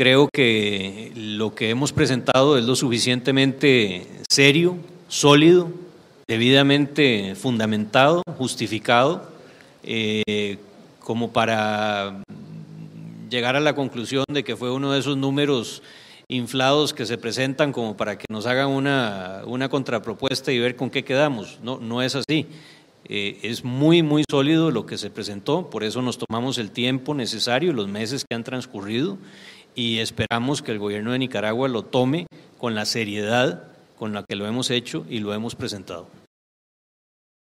Creo que lo que hemos presentado es lo suficientemente serio, sólido, debidamente fundamentado, justificado, eh, como para llegar a la conclusión de que fue uno de esos números inflados que se presentan como para que nos hagan una, una contrapropuesta y ver con qué quedamos. No, no es así. Eh, es muy, muy sólido lo que se presentó, por eso nos tomamos el tiempo necesario, los meses que han transcurrido, y esperamos que el gobierno de Nicaragua lo tome con la seriedad con la que lo hemos hecho y lo hemos presentado.